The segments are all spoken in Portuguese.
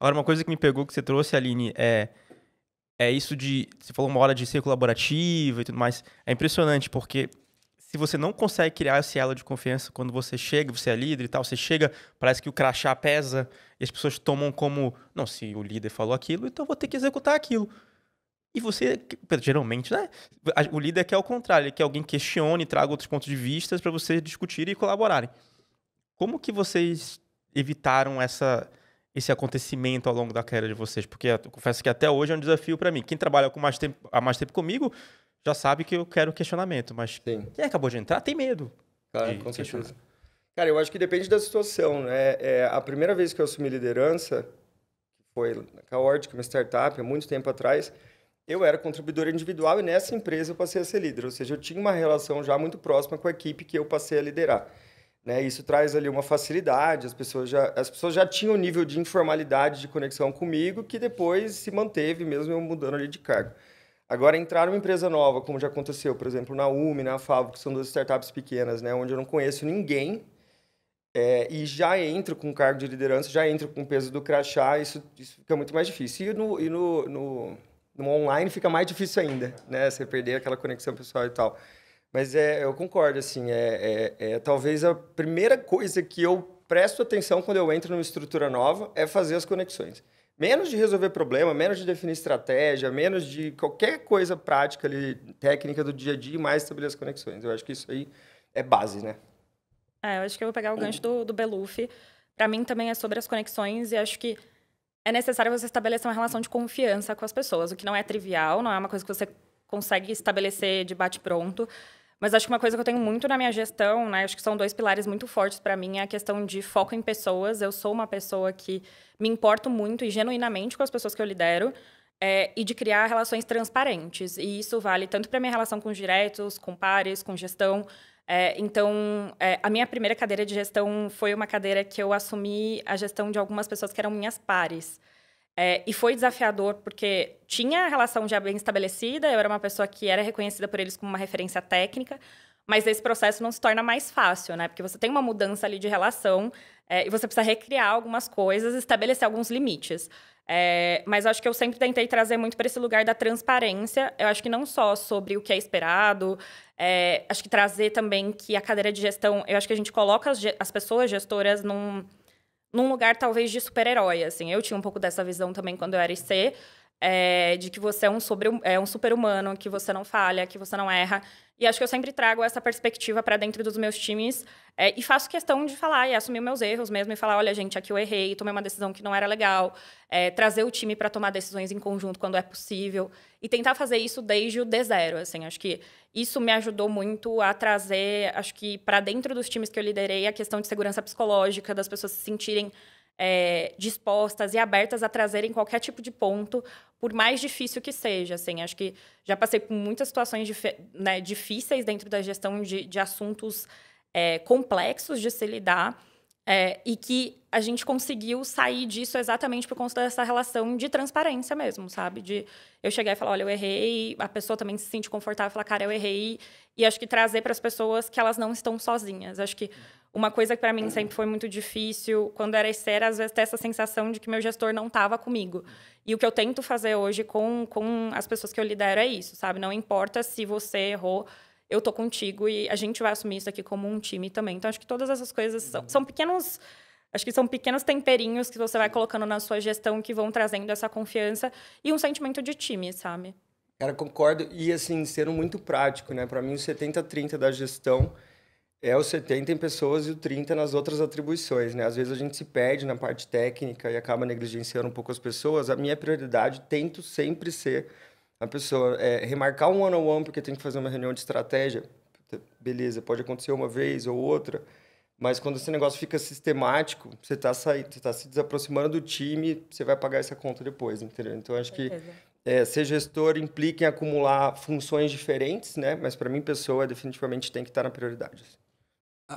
Agora, uma coisa que me pegou que você trouxe, Aline, é, é isso de. Você falou uma hora de ser colaborativa e tudo mais. É impressionante, porque se você não consegue criar esse elo de confiança quando você chega, você é líder e tal, você chega, parece que o crachá pesa e as pessoas tomam como, não, se o líder falou aquilo, então vou ter que executar aquilo. E você, geralmente, né? O líder quer o contrário, ele quer alguém questione, traga outros pontos de vista para vocês discutirem e colaborarem. Como que vocês evitaram essa esse acontecimento ao longo da carreira de vocês? Porque eu confesso que até hoje é um desafio para mim. Quem trabalha com mais tempo, há mais tempo comigo já sabe que eu quero questionamento, mas Sim. quem acabou de entrar tem medo. Claro, com certeza. Cara, eu acho que depende da situação. Né? É, a primeira vez que eu assumi liderança, que foi na Caord, uma startup, há muito tempo atrás, eu era contribuidor individual e nessa empresa eu passei a ser líder. Ou seja, eu tinha uma relação já muito próxima com a equipe que eu passei a liderar. Né? Isso traz ali uma facilidade, as pessoas, já, as pessoas já tinham um nível de informalidade de conexão comigo que depois se manteve, mesmo eu mudando ali de cargo. Agora, entrar numa empresa nova, como já aconteceu, por exemplo, na UMI, na Favo, que são duas startups pequenas, né? onde eu não conheço ninguém, é, e já entro com cargo de liderança, já entro com o peso do crachá, isso, isso fica muito mais difícil. E, no, e no, no, no online fica mais difícil ainda, né? Você perder aquela conexão pessoal e tal. Mas é, eu concordo, assim, é, é, é, talvez a primeira coisa que eu presto atenção quando eu entro numa estrutura nova é fazer as conexões. Menos de resolver problema, menos de definir estratégia, menos de qualquer coisa prática ali, técnica do dia a dia, mais estabelecer as conexões. Eu acho que isso aí é base, né? É, eu acho que eu vou pegar o gancho do, do Beluf. Para mim também é sobre as conexões e acho que é necessário você estabelecer uma relação de confiança com as pessoas, o que não é trivial, não é uma coisa que você consegue estabelecer de bate-pronto. Mas acho que uma coisa que eu tenho muito na minha gestão, né? Acho que são dois pilares muito fortes para mim, é a questão de foco em pessoas. Eu sou uma pessoa que me importo muito e genuinamente com as pessoas que eu lidero. É, e de criar relações transparentes. E isso vale tanto para minha relação com os diretos, com pares, com gestão. É, então, é, a minha primeira cadeira de gestão foi uma cadeira que eu assumi a gestão de algumas pessoas que eram minhas pares. É, e foi desafiador, porque tinha a relação já bem estabelecida, eu era uma pessoa que era reconhecida por eles como uma referência técnica, mas esse processo não se torna mais fácil, né? Porque você tem uma mudança ali de relação é, e você precisa recriar algumas coisas, estabelecer alguns limites. É, mas eu acho que eu sempre tentei trazer muito para esse lugar da transparência. Eu acho que não só sobre o que é esperado, é, acho que trazer também que a cadeira de gestão, eu acho que a gente coloca as, as pessoas gestoras num num lugar talvez de super-herói, assim. Eu tinha um pouco dessa visão também quando eu era IC, é, de que você é um, sobre, é um super-humano, que você não falha, que você não erra. E acho que eu sempre trago essa perspectiva para dentro dos meus times é, e faço questão de falar e assumir meus erros mesmo e falar: olha, gente, aqui eu errei, tomei uma decisão que não era legal, é, trazer o time para tomar decisões em conjunto quando é possível e tentar fazer isso desde o d zero. Assim, acho que isso me ajudou muito a trazer, acho que para dentro dos times que eu liderei, a questão de segurança psicológica, das pessoas se sentirem é, dispostas e abertas a trazerem qualquer tipo de ponto, por mais difícil que seja. Assim, acho que já passei por muitas situações né, difíceis dentro da gestão de, de assuntos é, complexos de se lidar. É, e que a gente conseguiu sair disso exatamente por conta dessa relação de transparência mesmo, sabe? De eu chegar e falar, olha, eu errei, a pessoa também se sente confortável, e falar, cara, eu errei, e acho que trazer para as pessoas que elas não estão sozinhas. Acho que uma coisa que para mim uhum. sempre foi muito difícil, quando era esteira, às vezes ter essa sensação de que meu gestor não estava comigo. E o que eu tento fazer hoje com, com as pessoas que eu lidero é isso, sabe? Não importa se você errou, eu tô contigo e a gente vai assumir isso aqui como um time também. Então, acho que todas essas coisas são, uhum. são pequenos. Acho que são pequenos temperinhos que você vai colocando na sua gestão que vão trazendo essa confiança e um sentimento de time, sabe? Cara, concordo. E, assim, sendo muito prático, né? Para mim, o 70-30 da gestão é o 70 em pessoas e o 30 nas outras atribuições, né? Às vezes a gente se perde na parte técnica e acaba negligenciando um pouco as pessoas. A minha prioridade tento sempre ser a pessoa é, remarcar um one on one porque tem que fazer uma reunião de estratégia. Beleza, pode acontecer uma vez ou outra, mas quando esse negócio fica sistemático, você está tá se desaproximando do time, você vai pagar essa conta depois, entendeu? Então acho que é, ser gestor implica em acumular funções diferentes, né? Mas para mim pessoa definitivamente tem que estar tá na prioridade. Assim.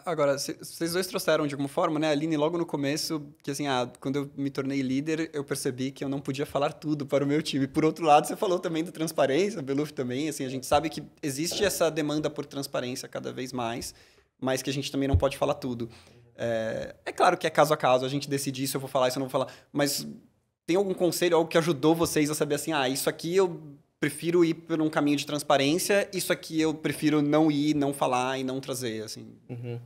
Agora, vocês dois trouxeram de alguma forma, né, Aline, logo no começo, que assim, ah, quando eu me tornei líder, eu percebi que eu não podia falar tudo para o meu time. Por outro lado, você falou também da transparência, Beluf também, assim, a gente sabe que existe essa demanda por transparência cada vez mais, mas que a gente também não pode falar tudo. É, é claro que é caso a caso, a gente decide se eu vou falar, isso eu não vou falar, mas tem algum conselho, algo que ajudou vocês a saber assim, ah, isso aqui eu prefiro ir por um caminho de transparência, isso aqui eu prefiro não ir, não falar e não trazer, assim. Uhum.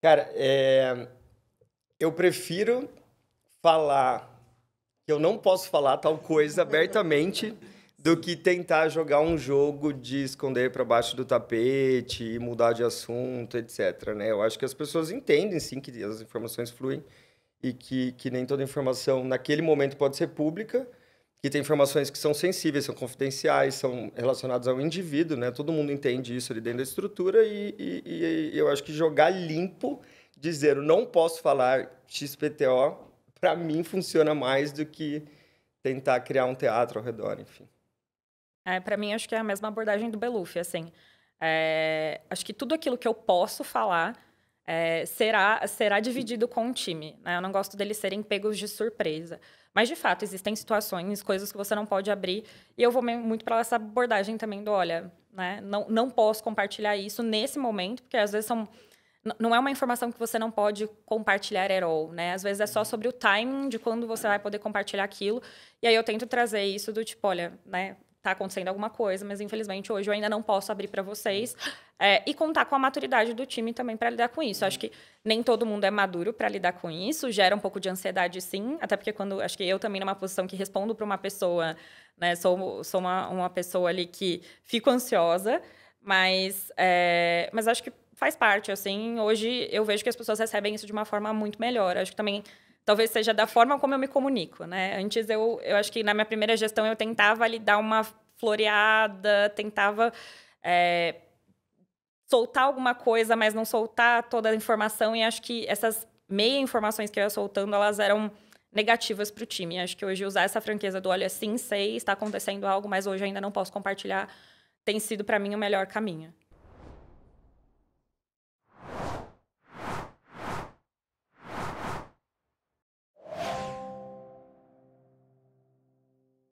Cara, é... eu prefiro falar que eu não posso falar tal coisa abertamente do que tentar jogar um jogo de esconder para baixo do tapete e mudar de assunto, etc. Né? Eu acho que as pessoas entendem, sim, que as informações fluem e que, que nem toda informação naquele momento pode ser pública, que tem informações que são sensíveis, são confidenciais, são relacionadas ao indivíduo, né? Todo mundo entende isso ali dentro da estrutura e, e, e eu acho que jogar limpo, dizer eu não posso falar XPTO, para mim funciona mais do que tentar criar um teatro ao redor, enfim. É, para mim acho que é a mesma abordagem do Beluf, assim. É, acho que tudo aquilo que eu posso falar é, será, será dividido com o time. Né? Eu não gosto deles serem pegos de surpresa. Mas, de fato, existem situações, coisas que você não pode abrir. E eu vou muito para essa abordagem também do, olha, né? não, não posso compartilhar isso nesse momento, porque às vezes são não é uma informação que você não pode compartilhar at all, né? Às vezes é só sobre o timing de quando você vai poder compartilhar aquilo. E aí eu tento trazer isso do tipo, olha, né? tá acontecendo alguma coisa, mas infelizmente hoje eu ainda não posso abrir para vocês. É, e contar com a maturidade do time também para lidar com isso. Eu acho que nem todo mundo é maduro para lidar com isso, gera um pouco de ansiedade, sim, até porque quando. Acho que eu também, numa posição que respondo para uma pessoa, né, sou, sou uma, uma pessoa ali que fico ansiosa, mas, é, mas acho que faz parte, assim. Hoje eu vejo que as pessoas recebem isso de uma forma muito melhor. Acho que também talvez seja da forma como eu me comunico, né? Antes eu, eu acho que na minha primeira gestão eu tentava lhe dar uma floreada, tentava é, soltar alguma coisa, mas não soltar toda a informação. E acho que essas meia informações que eu ia soltando, elas eram negativas para o time. Acho que hoje usar essa franqueza do olha, sim, sei, está acontecendo algo, mas hoje ainda não posso compartilhar, tem sido para mim o melhor caminho.